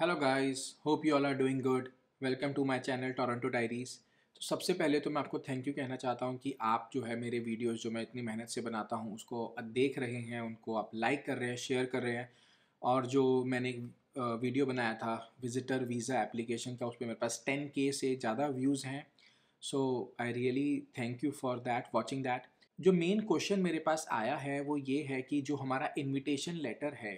hello guys hope you all are doing good welcome to my channel Toronto diaries तो सबसे पहले तो मैं आपको थैंक यू कहना चाहता हूँ कि आप जो है मेरे वीडियोस जो मैं इतनी मेहनत से बनाता हूँ उसको देख रहे हैं उनको आप लाइक कर रहे हैं शेयर कर रहे हैं और जो मैंने एक वीडियो बनाया था विजिटर वीज़ा एप्लीकेशन का उस पर मेरे पास टेन के से ज़्यादा व्यूज़ हैं so I really thank you for that watching that जो मेन क्वेश्चन मेरे पास आया है वो ये है कि जो हमारा इन्विटेशन लेटर है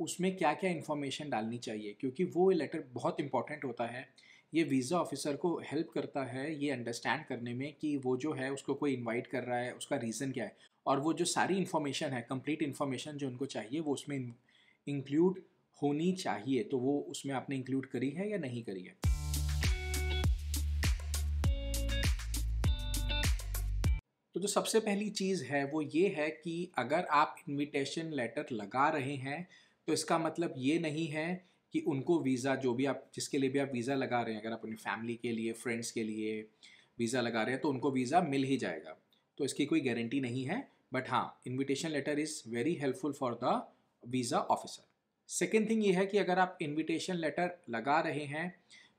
उसमें क्या क्या इन्फॉर्मेशन डालनी चाहिए क्योंकि वो लेटर बहुत इंपॉर्टेंट होता है ये वीज़ा ऑफिसर को हेल्प करता है ये अंडरस्टैंड करने में कि वो जो है उसको कोई इनवाइट कर रहा है उसका रीज़न क्या है और वो जो सारी इन्फॉर्मेशन है कंप्लीट इन्फॉर्मेशन जो उनको चाहिए वो उसमें इंक्लूड होनी चाहिए तो वो उसमें आपने इंक्लूड करी है या नहीं करी है तो जो सबसे पहली चीज़ है वो ये है कि अगर आप इनविटेशन लेटर लगा रहे हैं तो इसका मतलब ये नहीं है कि उनको वीज़ा जो भी आप जिसके लिए भी आप वीज़ा लगा रहे हैं अगर आप अपनी फैमिली के लिए फ्रेंड्स के लिए वीज़ा लगा रहे हैं तो उनको वीज़ा मिल ही जाएगा तो इसकी कोई गारंटी नहीं है बट हाँ invitation letter is very helpful for the visa officer second thing ये है कि अगर आप इन्विटेशन लेटर लगा रहे हैं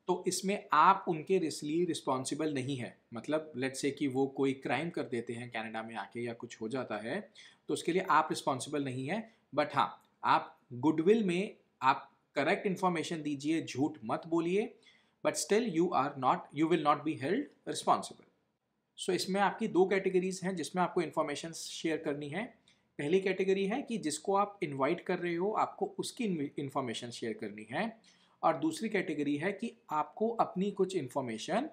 तो इसमें आप उनके लिए रिस्पॉन्सिबल नहीं है मतलब लेट से कि वो कोई क्राइम कर देते हैं कनाडा में आके या कुछ हो जाता है तो उसके लिए आप रिस्पॉन्सिबल नहीं है बट हाँ आप गुडविल में आप करेक्ट इन्फॉर्मेशन दीजिए झूठ मत बोलिए but still you are not you will not be held responsible so इसमें आपकी दो कैटेगरीज हैं जिसमें आपको इन्फॉर्मेशन शेयर करनी है पहली कैटेगरी है कि जिसको आप इनवाइट कर रहे हो आपको उसकी इन्फॉर्मेशन शेयर करनी है और दूसरी कैटेगरी है कि आपको अपनी कुछ इन्फॉर्मेशन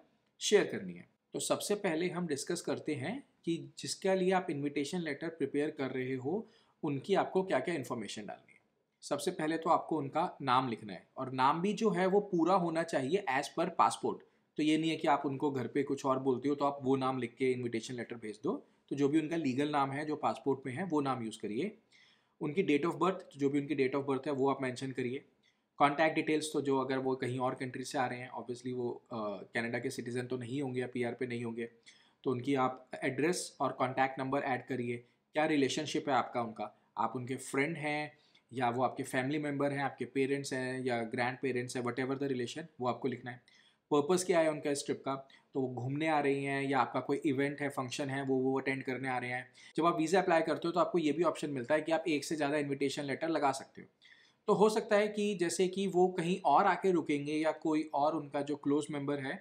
शेयर करनी है तो सबसे पहले हम डिस्कस करते हैं कि जिसके लिए आप इनविटेशन लेटर प्रिपेयर कर रहे हो उनकी आपको क्या क्या इन्फॉर्मेशन डालनी है सबसे पहले तो आपको उनका नाम लिखना है और नाम भी जो है वो पूरा होना चाहिए एज पर पासपोर्ट तो ये नहीं है कि आप उनको घर पे कुछ और बोलते हो तो आप वो नाम लिख के इन्विटेशन लेटर भेज दो तो जो भी उनका लीगल नाम है जो पासपोर्ट में है वो नाम यूज़ करिए उनकी डेट ऑफ बर्थ जो भी उनकी डेट ऑफ बर्थ है वो आप मैंशन करिए कॉन्टैक्ट डिटेल्स तो जो अगर वो कहीं और कंट्री से आ रहे हैं ऑब्वियसली वो कैनेडा के सिटीज़न तो नहीं होंगे या पी पे नहीं होंगे तो उनकी आप एड्रेस और कॉन्टैक्ट नंबर ऐड करिए क्या रिलेशनशिप है आपका उनका आप उनके फ्रेंड हैं या वो आपके फैमिली मेम्बर हैं आपके पेरेंट्स हैं या ग्रैंड पेरेंट्स हैं वट एवर द रिलेशन वो आपको लिखना है पर्पस क्या है उनका इस ट्रिप का तो वो घूमने आ रही हैं या आपका कोई इवेंट है फंक्शन है वो वो अटेंड करने आ रहे हैं जब आप वीज़ा अप्लाई करते हो तो आपको ये भी ऑप्शन मिलता है कि आप एक से ज़्यादा इन्विटेशन लेटर लगा सकते हो तो हो सकता है कि जैसे कि वो कहीं और आके रुकेंगे या कोई और उनका जो क्लोज मेम्बर है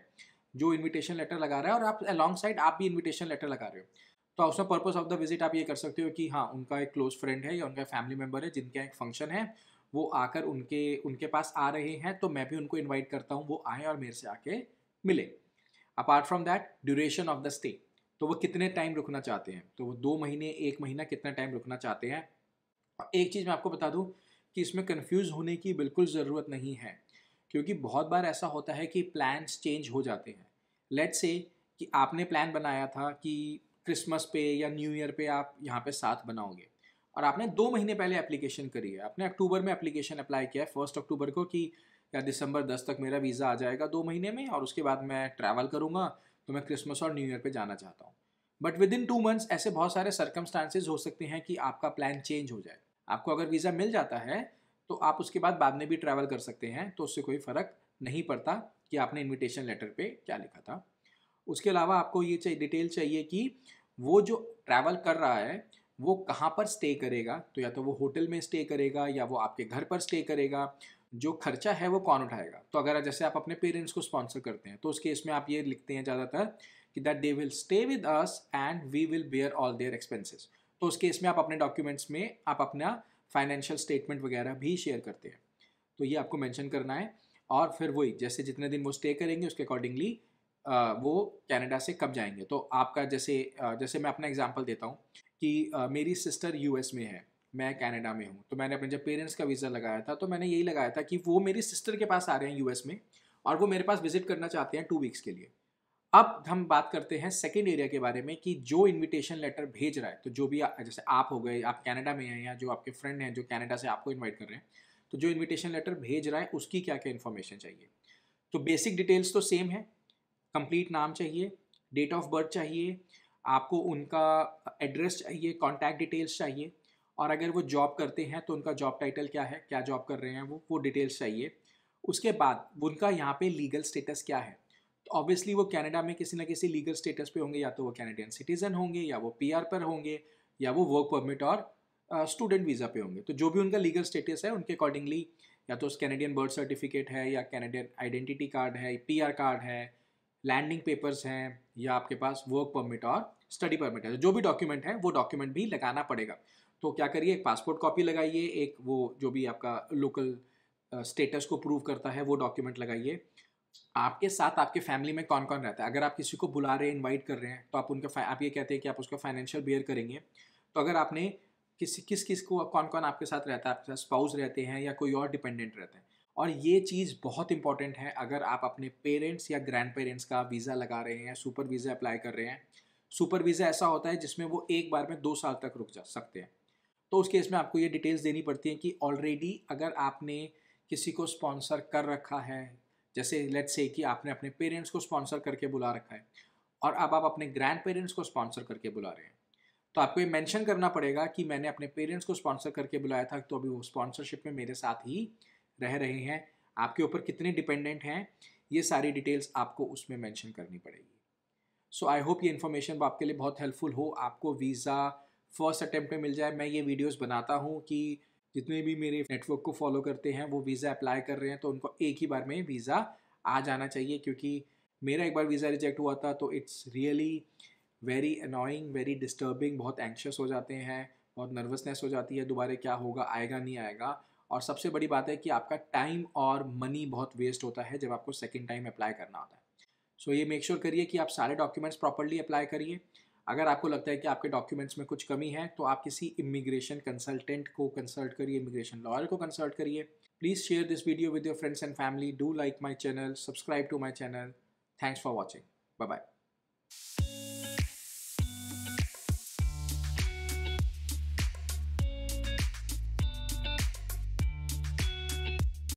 जो इन्विटेशन लेटर लगा रहा है और आप अलॉन्ग साइड आप भी इन्विटेशन लेटर लगा रहे हो तो उसका पर्पज़ ऑफ द विजिट आप ये कर सकते हो कि हाँ उनका एक क्लोज फ्रेंड है या उनका फैमिली मेम्बर है जिनका एक फंक्शन है वो आकर उनके उनके पास आ रहे हैं तो मैं भी उनको इन्वाइट करता हूँ वो आए और मेरे से आके मिले apart from that duration of the stay तो वो कितने टाइम रुकना चाहते हैं तो वो दो महीने एक महीना कितना टाइम रुकना चाहते हैं एक चीज़ मैं आपको बता दूँ कि इसमें कन्फ्यूज़ होने की बिल्कुल ज़रूरत नहीं है क्योंकि बहुत बार ऐसा होता है कि प्लान्स चेंज हो जाते हैं लेट से कि आपने प्लान बनाया था कि क्रिसमस पे या न्यू ईयर पे आप यहाँ पे साथ बनाओगे और आपने दो महीने पहले एप्लीकेशन करी है आपने अक्टूबर में एप्लीकेशन अप्लाई किया है फर्स्ट अक्टूबर को कि या दिसंबर दस तक मेरा वीज़ा आ जाएगा दो महीने में और उसके बाद मैं ट्रैवल करूँगा तो मैं क्रिसमस और न्यू ईयर पर जाना चाहता हूँ but within two months ऐसे बहुत सारे सर्कमस्टांसेज हो सकते हैं कि आपका प्लान चेंज हो जाए आपको अगर वीज़ा मिल जाता है तो आप उसके बाद बाद में भी ट्रैवल कर सकते हैं तो उससे कोई फ़र्क नहीं पड़ता कि आपने इनविटेशन लेटर पे क्या लिखा था उसके अलावा आपको ये चाहिए डिटेल चाहिए कि वो जो ट्रैवल कर रहा है वो कहाँ पर स्टे करेगा तो या तो वो होटल में स्टे करेगा या वो आपके घर पर स्टे करेगा जो खर्चा है वो कौन उठाएगा तो अगर जैसे आप अपने पेरेंट्स को स्पॉन्सर करते हैं तो उस केस में आप ये लिखते हैं ज़्यादातर कि that they will stay with us and we will bear all their expenses तो उस केस में आप अपने डॉक्यूमेंट्स में आप अपना फाइनेंशियल स्टेटमेंट वगैरह भी शेयर करते हैं तो ये आपको मैंशन करना है और फिर वही जैसे जितने दिन वो स्टे करेंगे उसके अकॉर्डिंगली वो कनाडा से कब जाएंगे तो आपका जैसे जैसे मैं अपना एग्जांपल देता हूँ कि मेरी सिस्टर यूएस में है मैं कनाडा में हूँ तो मैंने अपने जब पेरेंट्स का वीज़ा लगाया था तो मैंने यही लगाया था कि वो मेरी सिस्टर के पास आ रहे हैं यूएस में और वो मेरे पास विजिट करना चाहते हैं टू वीक्स के लिए अब हम बात करते हैं सेकेंड एरिया के बारे में कि जो इन्विटेशन लेटर भेज रहा है तो जो भी आ, जैसे आप हो गए आप कनाडा में हैं या जो आपके फ्रेंड हैं जो कनाडा से आपको इनवाइट कर रहे हैं तो जो इन्विटेशन लेटर भेज रहा है उसकी क्या क्या इन्फॉर्मेशन चाहिए तो बेसिक डिटेल्स तो सेम है कंप्लीट नाम चाहिए डेट ऑफ बर्थ चाहिए आपको उनका एड्रेस चाहिए कॉन्टैक्ट डिटेल्स चाहिए और अगर वो जॉब करते हैं तो उनका जॉब टाइटल क्या है क्या जॉब कर रहे हैं वो वो डिटेल्स चाहिए उसके बाद उनका यहाँ पे लीगल स्टेटस क्या है तो ऑब्वियसली वो कनाडा में किसी ना किसी लीगल स्टेटस पे होंगे या तो वो कैनेडियन सिटीजन होंगे या वो पी पर होंगे या वो वर्क परमिट और स्टूडेंट वीज़ा पे होंगे तो जो भी उनका लीगल स्टेटस है उनके अकॉर्डिंगली या तो उस कैनेडियन बर्थ सर्टिफिकेट है या कैनेडियन आइडेंटिटी कार्ड है पी कार्ड है लैंडिंग पेपर्स हैं या आपके पास वर्क परमिट और स्टडी परमिट है जो भी डॉक्यूमेंट है वो डॉक्यूमेंट भी लगाना पड़ेगा तो क्या करिए एक पासपोर्ट कॉपी लगाइए एक वो जो भी आपका लोकल स्टेटस को प्रूव करता है वो डॉक्यूमेंट लगाइए आपके साथ आपके फैमिली में कौन कौन रहता है अगर आप किसी को बुला रहे हैं इन्वाइट कर रहे हैं तो आप उनका आप ये कहते हैं कि आप उसका फाइनेंशियल बेयर करेंगे तो अगर आपने किसी किस किस को कौन कौन आपके साथ रहता है आपके साथ स्पाउस रहते हैं या कोई और डिपेंडेंट रहते हैं और ये चीज़ बहुत इंपॉर्टेंट है अगर आप अपने पेरेंट्स या ग्रैंड पेरेंट्स का वीज़ा लगा रहे हैं सुपर वीज़ा अप्लाई कर रहे हैं सुपर वीज़ा ऐसा होता है जिसमें वो एक बार में दो साल तक रुक जा सकते हैं तो उस केस में आपको ये डिटेल्स देनी पड़ती हैं कि ऑलरेडी अगर आपने किसी को स्पॉन्सर कर रखा है जैसे लेट से कि आपने अपने पेरेंट्स को स्पॉन्सर करके बुला रखा है और अब आप अपने ग्रैंड पेरेंट्स को स्पॉन्सर करके बुला रहे हैं तो आपको ये मेंशन करना पड़ेगा कि मैंने अपने पेरेंट्स को स्पॉन्सर करके बुलाया था तो अभी वो स्पॉन्सरशिप में मेरे साथ ही रह रहे हैं आपके ऊपर कितने डिपेंडेंट हैं ये सारी डिटेल्स आपको उसमें मेंशन करनी पड़ेगी सो आई होप ये इन्फॉर्मेशन आपके लिए बहुत हेल्पफुल हो आपको वीज़ा फर्स्ट अटैम्प्ट में मिल जाए मैं ये वीडियोस बनाता हूँ कि जितने भी मेरे नेटवर्क को फॉलो करते हैं वो वीज़ा अप्लाई कर रहे हैं तो उनको एक ही बार में वीज़ा आ जाना चाहिए क्योंकि मेरा एक बार वीज़ा रिजेक्ट हुआ था तो it's really very annoying very disturbing बहुत एंक्शस हो जाते हैं बहुत नर्वसनेस हो जाती है दोबारा क्या होगा आएगा नहीं आएगा और सबसे बड़ी बात है कि आपका टाइम और मनी बहुत वेस्ट होता है जब आपको सेकेंड टाइम अप्लाई करना होता है सो so, ये मेक श्योर करिए कि आप सारे डॉक्यूमेंट्स प्रॉपरली अप्लाई करिए अगर आपको लगता है कि आपके डॉक्यूमेंट्स में कुछ कमी है तो आप किसी इमिग्रेशन कंसल्टेंट को कंसल्ट करिए इमिग्रेशन लॉयर को कंसल्ट करिए please share this video with your friends and family do like my channel subscribe to my channel thanks for watching bye bye